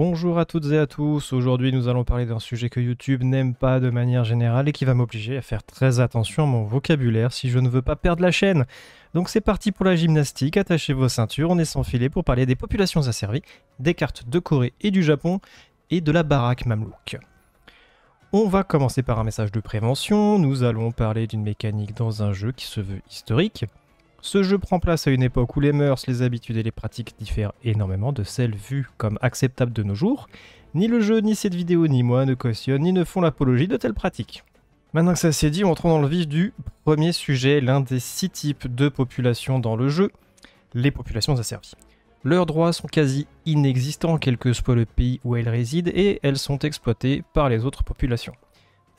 Bonjour à toutes et à tous, aujourd'hui nous allons parler d'un sujet que YouTube n'aime pas de manière générale et qui va m'obliger à faire très attention à mon vocabulaire si je ne veux pas perdre la chaîne. Donc c'est parti pour la gymnastique, attachez vos ceintures, on est sans filet pour parler des populations asservies, des cartes de Corée et du Japon, et de la baraque mamelouk. On va commencer par un message de prévention, nous allons parler d'une mécanique dans un jeu qui se veut historique, ce jeu prend place à une époque où les mœurs, les habitudes et les pratiques diffèrent énormément de celles vues comme acceptables de nos jours. Ni le jeu, ni cette vidéo, ni moi ne cautionnent, ni ne font l'apologie de telles pratiques. Maintenant que ça s'est dit, on rentre dans le vif du premier sujet, l'un des six types de populations dans le jeu, les populations asservies. Leurs droits sont quasi inexistants, quel que soit le pays où elles résident, et elles sont exploitées par les autres populations.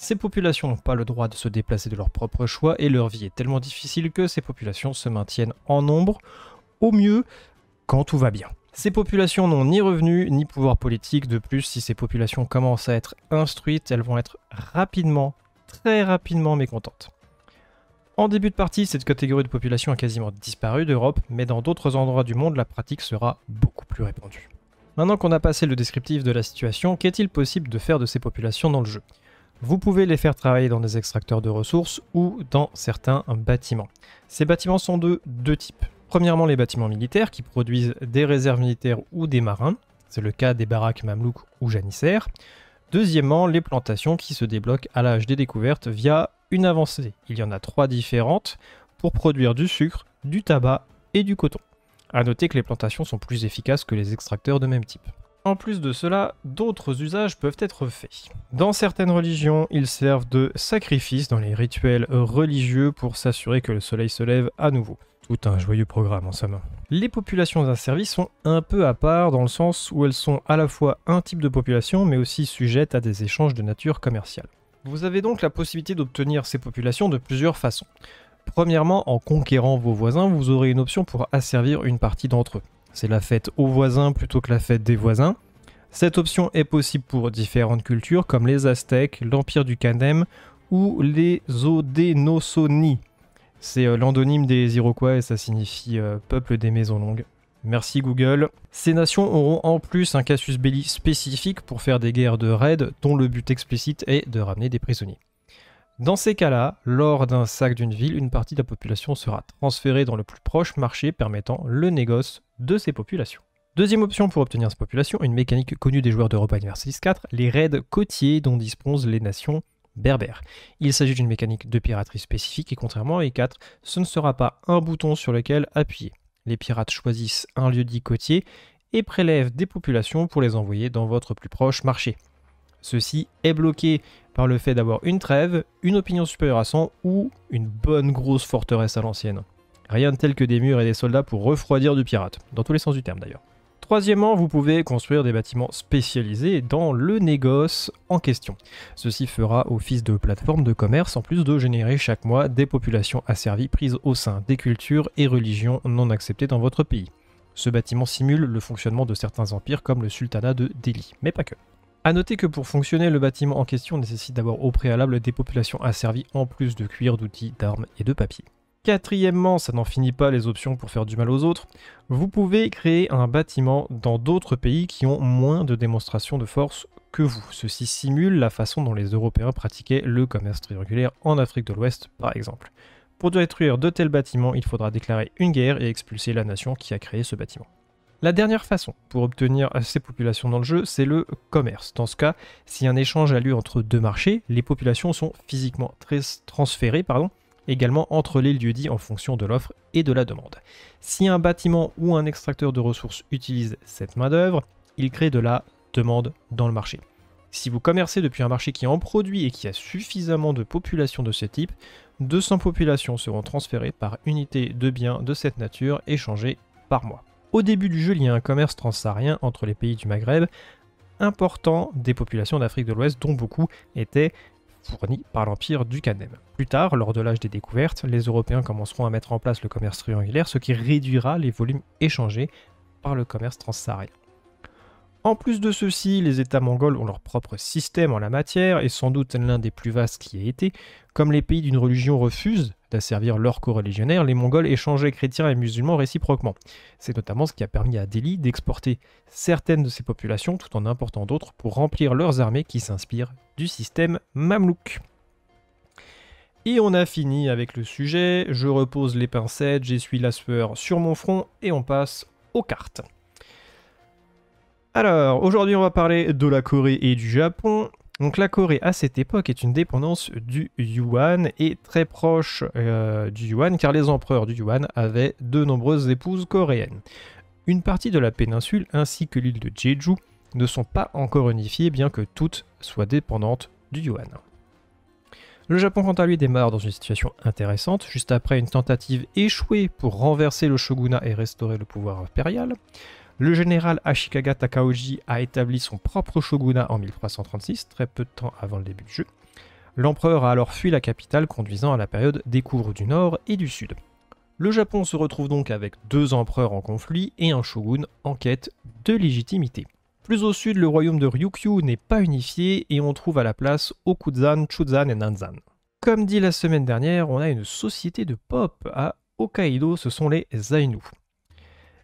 Ces populations n'ont pas le droit de se déplacer de leur propre choix et leur vie est tellement difficile que ces populations se maintiennent en nombre, au mieux quand tout va bien. Ces populations n'ont ni revenus ni pouvoir politique, de plus si ces populations commencent à être instruites, elles vont être rapidement, très rapidement mécontentes. En début de partie, cette catégorie de population a quasiment disparu d'Europe, mais dans d'autres endroits du monde, la pratique sera beaucoup plus répandue. Maintenant qu'on a passé le descriptif de la situation, qu'est-il possible de faire de ces populations dans le jeu vous pouvez les faire travailler dans des extracteurs de ressources ou dans certains bâtiments. Ces bâtiments sont de deux types. Premièrement, les bâtiments militaires qui produisent des réserves militaires ou des marins. C'est le cas des baraques mamelouks ou janissaires. Deuxièmement, les plantations qui se débloquent à l'âge des découvertes via une avancée. Il y en a trois différentes pour produire du sucre, du tabac et du coton. A noter que les plantations sont plus efficaces que les extracteurs de même type. En plus de cela, d'autres usages peuvent être faits. Dans certaines religions, ils servent de sacrifices dans les rituels religieux pour s'assurer que le soleil se lève à nouveau. Tout un joyeux programme en somme. Les populations asservies sont un peu à part dans le sens où elles sont à la fois un type de population mais aussi sujettes à des échanges de nature commerciale. Vous avez donc la possibilité d'obtenir ces populations de plusieurs façons. Premièrement, en conquérant vos voisins, vous aurez une option pour asservir une partie d'entre eux. C'est la fête aux voisins plutôt que la fête des voisins. Cette option est possible pour différentes cultures comme les Aztèques, l'Empire du Canem ou les Odénosoni. C'est euh, l'endonyme des Iroquois et ça signifie euh, peuple des maisons longues. Merci Google. Ces nations auront en plus un casus belli spécifique pour faire des guerres de raids dont le but explicite est de ramener des prisonniers. Dans ces cas-là, lors d'un sac d'une ville, une partie de la population sera transférée dans le plus proche marché permettant le négoce de ces populations. Deuxième option pour obtenir cette population, une mécanique connue des joueurs d'Europa Universalis 4, les raids côtiers dont disposent les nations berbères. Il s'agit d'une mécanique de piraterie spécifique et contrairement à E4, ce ne sera pas un bouton sur lequel appuyer. Les pirates choisissent un lieu dit côtier et prélèvent des populations pour les envoyer dans votre plus proche marché. Ceci est bloqué par le fait d'avoir une trêve, une opinion supérieure à 100 ou une bonne grosse forteresse à l'ancienne. Rien de tel que des murs et des soldats pour refroidir du pirate, dans tous les sens du terme d'ailleurs. Troisièmement, vous pouvez construire des bâtiments spécialisés dans le négoce en question. Ceci fera office de plateforme de commerce en plus de générer chaque mois des populations asservies prises au sein des cultures et religions non acceptées dans votre pays. Ce bâtiment simule le fonctionnement de certains empires comme le sultanat de Delhi, mais pas que. A noter que pour fonctionner, le bâtiment en question nécessite d'avoir au préalable des populations asservies en plus de cuir, d'outils, d'armes et de papier. Quatrièmement, ça n'en finit pas les options pour faire du mal aux autres. Vous pouvez créer un bâtiment dans d'autres pays qui ont moins de démonstrations de force que vous. Ceci simule la façon dont les Européens pratiquaient le commerce triangulaire en Afrique de l'Ouest, par exemple. Pour détruire de tels bâtiments, il faudra déclarer une guerre et expulser la nation qui a créé ce bâtiment. La dernière façon pour obtenir ces populations dans le jeu, c'est le commerce. Dans ce cas, si un échange a lieu entre deux marchés, les populations sont physiquement transférées pardon, également entre les lieux-dits en fonction de l'offre et de la demande. Si un bâtiment ou un extracteur de ressources utilise cette main-d'œuvre, il crée de la demande dans le marché. Si vous commercez depuis un marché qui en produit et qui a suffisamment de population de ce type, 200 populations seront transférées par unité de biens de cette nature échangées par mois. Au début du jeu, il y a un commerce transsaharien entre les pays du Maghreb important des populations d'Afrique de l'Ouest dont beaucoup étaient fournis par l'Empire du Canem. Plus tard, lors de l'âge des découvertes, les Européens commenceront à mettre en place le commerce triangulaire, ce qui réduira les volumes échangés par le commerce transsaharien. En plus de ceci, les États mongols ont leur propre système en la matière, et sans doute l'un des plus vastes qui ait été. Comme les pays d'une religion refusent d'asservir leurs co les Mongols échangeaient chrétiens et musulmans réciproquement. C'est notamment ce qui a permis à Delhi d'exporter certaines de ses populations tout en important d'autres pour remplir leurs armées qui s'inspirent du système mamelouk. Et on a fini avec le sujet, je repose les pincettes, j'essuie la sueur sur mon front et on passe aux cartes. Alors, aujourd'hui on va parler de la Corée et du Japon. Donc la Corée à cette époque est une dépendance du Yuan et très proche euh, du Yuan car les empereurs du Yuan avaient de nombreuses épouses coréennes. Une partie de la péninsule ainsi que l'île de Jeju ne sont pas encore unifiées bien que toutes soient dépendantes du yuan. Le Japon quant à lui démarre dans une situation intéressante, juste après une tentative échouée pour renverser le shogunat et restaurer le pouvoir impérial. Le général Ashikaga Takaoji a établi son propre shogunat en 1336, très peu de temps avant le début du jeu. L'empereur a alors fui la capitale, conduisant à la période des couvres du nord et du sud. Le Japon se retrouve donc avec deux empereurs en conflit et un shogun en quête de légitimité. Plus au sud, le royaume de Ryukyu n'est pas unifié et on trouve à la place Okuzan, Chuzan et Nanzan. Comme dit la semaine dernière, on a une société de pop à Hokkaido, ce sont les Ainu.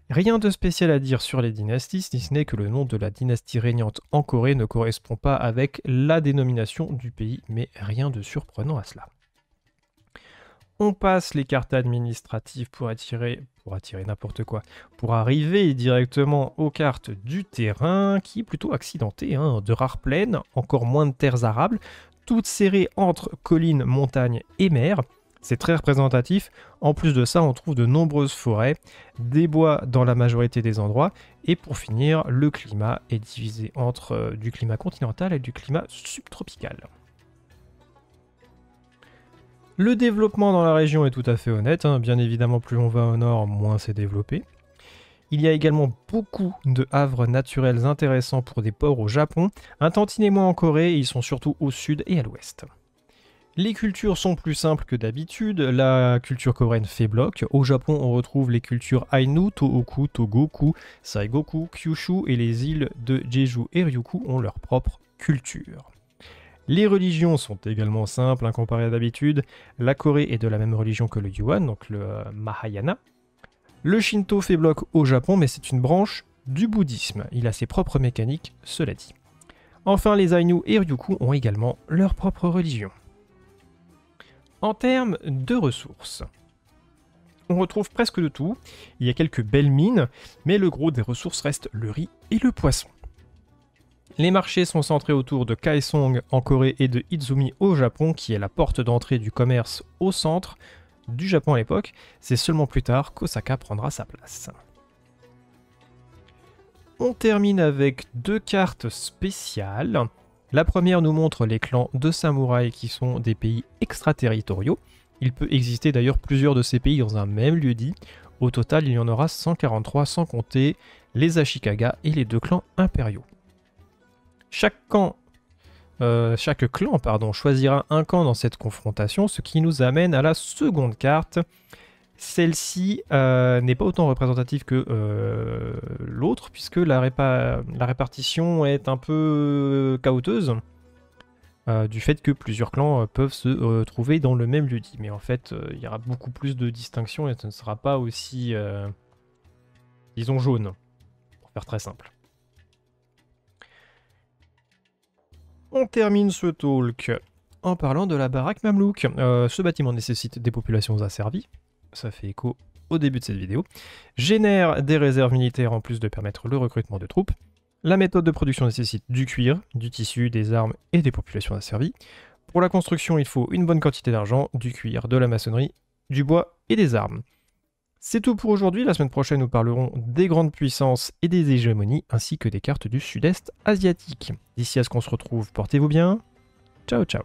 Rien de spécial à dire sur les dynasties, si ce n'est que le nom de la dynastie régnante en Corée ne correspond pas avec la dénomination du pays, mais rien de surprenant à cela. On passe les cartes administratives pour attirer, pour attirer n'importe quoi, pour arriver directement aux cartes du terrain, qui est plutôt accidenté, hein, de rares plaines, encore moins de terres arables, toutes serrées entre collines, montagnes et mer. C'est très représentatif. En plus de ça, on trouve de nombreuses forêts, des bois dans la majorité des endroits. Et pour finir, le climat est divisé entre euh, du climat continental et du climat subtropical. Le développement dans la région est tout à fait honnête, hein. bien évidemment plus on va au nord, moins c'est développé. Il y a également beaucoup de havres naturels intéressants pour des ports au Japon, un tantinet en Corée, ils sont surtout au sud et à l'ouest. Les cultures sont plus simples que d'habitude, la culture coréenne fait bloc. Au Japon, on retrouve les cultures Ainu, Tohoku, Togoku, Saigoku, Kyushu et les îles de Jeju et Ryukyu ont leur propre culture. Les religions sont également simples, hein, comparées à d'habitude. La Corée est de la même religion que le Yuan, donc le euh, Mahayana. Le Shinto fait bloc au Japon, mais c'est une branche du bouddhisme. Il a ses propres mécaniques, cela dit. Enfin, les Ainu et Ryukyu ont également leur propre religion. En termes de ressources, on retrouve presque de tout. Il y a quelques belles mines, mais le gros des ressources reste le riz et le poisson. Les marchés sont centrés autour de Kaesong en Corée et de Izumi au Japon, qui est la porte d'entrée du commerce au centre du Japon à l'époque. C'est seulement plus tard qu'Osaka prendra sa place. On termine avec deux cartes spéciales. La première nous montre les clans de samouraïs qui sont des pays extraterritoriaux. Il peut exister d'ailleurs plusieurs de ces pays dans un même lieu-dit. Au total, il y en aura 143 sans compter les Ashikaga et les deux clans impériaux. Chaque camp euh, chaque clan pardon, choisira un camp dans cette confrontation, ce qui nous amène à la seconde carte. Celle-ci euh, n'est pas autant représentative que euh, l'autre, puisque la, répartition est un peu chaoteuse, du fait que plusieurs clans peuvent se trouver dans le même lieu dit. Mais en fait, il y aura beaucoup plus de distinctions et ce ne sera pas aussi, disons, jaune, pour faire très simple. on termine ce talk en parlant de la baraque Mamelouk. Euh, ce bâtiment nécessite des populations asservies, ça fait écho au début de cette vidéo, génère des réserves militaires en plus de permettre le recrutement de troupes. La méthode de production nécessite du cuir, du tissu, des armes et des populations asservies. Pour la construction, il faut une bonne quantité d'argent, du cuir, de la maçonnerie, du bois et des armes. C'est tout pour aujourd'hui. La semaine prochaine, nous parlerons des grandes puissances et des hégémonies, ainsi que des cartes du sud-est asiatique. D'ici à ce qu'on se retrouve, portez-vous bien. Ciao, ciao.